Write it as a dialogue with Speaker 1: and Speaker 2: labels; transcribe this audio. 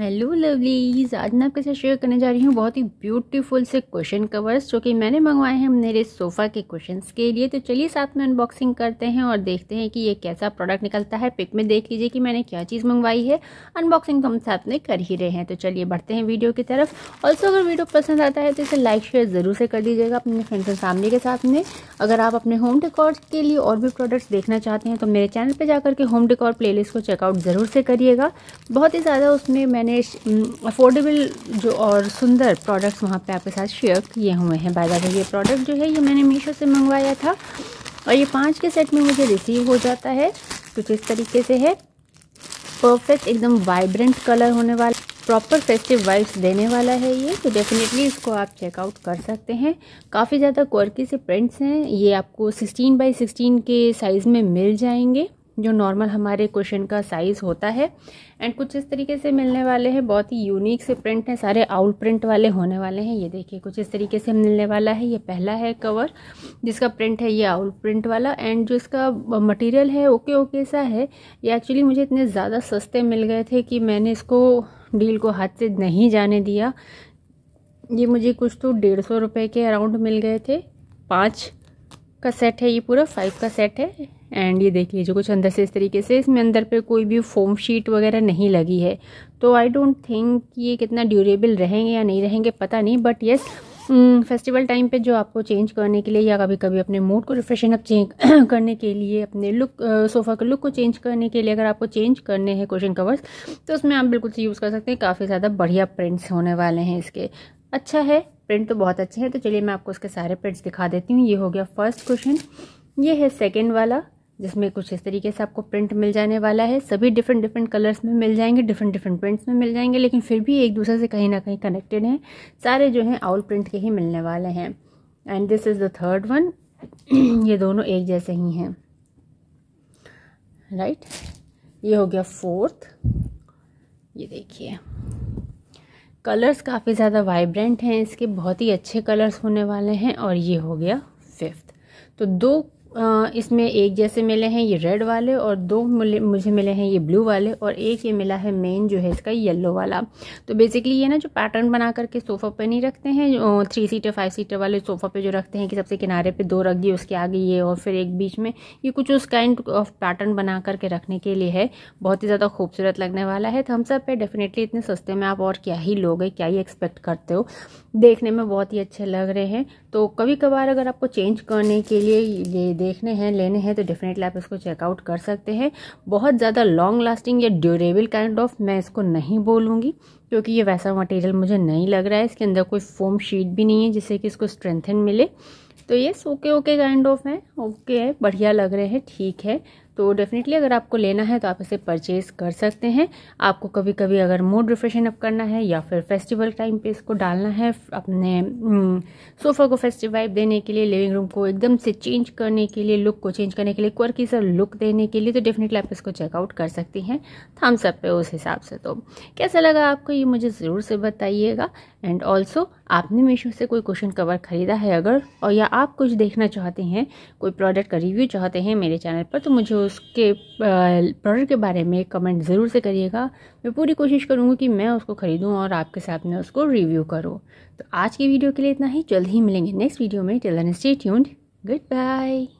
Speaker 1: hello lovelies आज मैं आपके साथ शेयर करने जा रही हूँ बहुत ही ब्यूटीफुल से क्वेश्चन कवर्स जो कि मैंने मंगवाए हैं मेरे सोफ़ा के क्वेश्चंस के लिए तो चलिए साथ में अनबॉक्सिंग करते हैं और देखते हैं कि ये कैसा प्रोडक्ट निकलता है पिक में देख लीजिए कि मैंने क्या चीज़ मंगवाई है अनबॉक्सिंग तो हम साथ में कर ही रहे हैं तो चलिए बढ़ते हैं वीडियो की तरफ ऑल्सो अगर वीडियो पसंद आता है तो इसे लाइक शेयर ज़रूर से कर दीजिएगा अपने फ्रेंड्स एंड फैमिली के साथ में अगर आप अपने होम डेकॉर के लिए और भी प्रोडक्ट्स देखना चाहते हैं तो मेरे चैनल पर जाकर के होम डेकॉर प्लेलिस्ट को चेकआउट ज़रूर से करिएगा बहुत ही ज़्यादा उसमें मैंने मैंने अफोर्डेबल mm, जो और सुंदर प्रोडक्ट्स वहाँ पे आपके साथ शेयर किए हुए हैं बाय द ये प्रोडक्ट जो है ये मैंने मीशो से मंगवाया था और ये पाँच के सेट में मुझे रिसीव हो जाता है कुछ इस तरीके से है परफेक्ट एकदम वाइब्रेंट कलर होने वाला प्रॉपर फेस्टिव वाइब्स देने वाला है ये तो डेफिनेटली इसको आप चेकआउट कर सकते हैं काफ़ी ज़्यादा क्वर्की से प्रिंट्स हैं ये आपको 16 बाई 16 के साइज़ में मिल जाएंगे जो नॉर्मल हमारे क्वेश्चन का साइज़ होता है एंड कुछ इस तरीके से मिलने वाले हैं बहुत ही यूनिक से प्रिंट हैं सारे आउट प्रिंट वाले होने वाले हैं ये देखिए कुछ इस तरीके से मिलने वाला है ये पहला है कवर जिसका प्रिंट है ये आउट प्रिंट वाला एंड जो इसका मटेरियल है ओके ओके सा है ये एक्चुअली मुझे इतने ज़्यादा सस्ते मिल गए थे कि मैंने इसको डील को हाथ से नहीं जाने दिया ये मुझे कुछ तो डेढ़ सौ रुपये के अराउंड मिल गए थे पाँच का सेट है ये पूरा फाइव का सेट है एंड ये देख लीजिए कुछ अंदर से इस तरीके से इसमें अंदर पे कोई भी फोम शीट वगैरह नहीं लगी है तो आई डोंट थिंक ये कितना ड्यूरेबल रहेंगे या नहीं रहेंगे पता नहीं बट येस फेस्टिवल टाइम पे जो आपको चेंज करने के लिए या कभी कभी अपने मूड को रिफ्रेशन अप चेंज करने के लिए अपने लुक सोफ़ा के लुक को चेंज करने के लिए अगर आपको चेंज करने हैं क्वेश्चन कवर्स तो उसमें आप बिल्कुल से यूज़ कर सकते हैं काफ़ी ज़्यादा बढ़िया प्रिंट्स होने वाले हैं इसके अच्छा है प्रिंट तो बहुत अच्छे हैं तो चलिए मैं आपको उसके सारे प्रिंट्स दिखा देती हूँ ये हो गया फर्स्ट क्वेश्चन ये है सेकेंड वाला जिसमें कुछ इस तरीके से आपको प्रिंट मिल जाने वाला है सभी डिफरेंट डिफरेंट कलर्स में मिल जाएंगे डिफरेंट डिफरेंट प्रिंट्स में मिल जाएंगे लेकिन फिर भी एक दूसरे से कहीं ना कहीं कनेक्टेड हैं सारे जो हैं आउल प्रिंट के ही मिलने वाले हैं and this is the third one ये दोनों एक जैसे ही हैं राइट ये हो गया फोर्थ ये देखिए कलर्स काफ़ी ज़्यादा वाइब्रेंट हैं इसके बहुत ही अच्छे कलर्स होने वाले हैं और ये हो गया फिफ्थ तो दो इसमें एक जैसे मिले हैं ये रेड वाले और दो मुझे मिले हैं ये ब्लू वाले और एक ये मिला है मेन जो है इसका येलो वाला तो बेसिकली ये ना जो पैटर्न बना करके सोफ़ा पे नहीं रखते हैं थ्री सीटर फाइव सीटर वाले सोफ़ा पे जो रखते हैं कि सबसे किनारे पे दो रख दिए उसके आगे ये और फिर एक बीच में ये कुछ उस काइंड ऑफ पैटर्न बना करके रखने के लिए है बहुत ही ज़्यादा खूबसूरत लगने वाला है थम्स अप है डेफिनेटली इतने सस्ते में आप और क्या ही लोगे क्या ही एक्सपेक्ट करते हो देखने में बहुत ही अच्छे लग रहे हैं तो कभी कभार अगर आपको चेंज करने के लिए ये देखने हैं लेने हैं तो डेफिनेटली आप इसको चेकआउट कर सकते हैं बहुत ज़्यादा लॉन्ग लास्टिंग या ड्यूरेबल काइंड ऑफ मैं इसको नहीं बोलूँगी क्योंकि ये वैसा मटेरियल मुझे नहीं लग रहा है इसके अंदर कोई फोम शीट भी नहीं है जिससे कि इसको स्ट्रेंथन मिले तो ये सोके ओके काइंड ऑफ है ओके है बढ़िया लग रहे हैं ठीक है तो डेफ़िनेटली अगर आपको लेना है तो आप इसे परचेज़ कर सकते हैं आपको कभी कभी अगर मूड रिफ्रेशन अप करना है या फिर फेस्टिवल टाइम पे इसको डालना है अपने सोफ़ा हम्म, को फेस्टिव वाइब देने के लिए लिविंग रूम को एकदम से चेंज करने के लिए लुक को चेंज करने के लिए क्वर्की सर लुक देने के लिए तो डेफ़िनेटली आप इसको चेकआउट कर सकती हैं थम्स अप पे उस हिसाब से तो कैसा लगा आपको ये मुझे ज़रूर से बताइएगा एंड ऑल्सो आपने मीशो से कोई क्वेश्चन कवर ख़रीदा है अगर और या आप कुछ देखना चाहते हैं कोई प्रोडक्ट का रिव्यू चाहते हैं मेरे चैनल पर तो मुझे उसके प्रोडक्ट के बारे में कमेंट ज़रूर से करिएगा मैं पूरी कोशिश करूँगी कि मैं उसको ख़रीदूँ और आपके साथ में उसको रिव्यू करूँ तो आज की वीडियो के लिए इतना ही जल्द ही मिलेंगे नेक्स्ट वीडियो में टेलर स्टे ट्यून्ड गुड बाय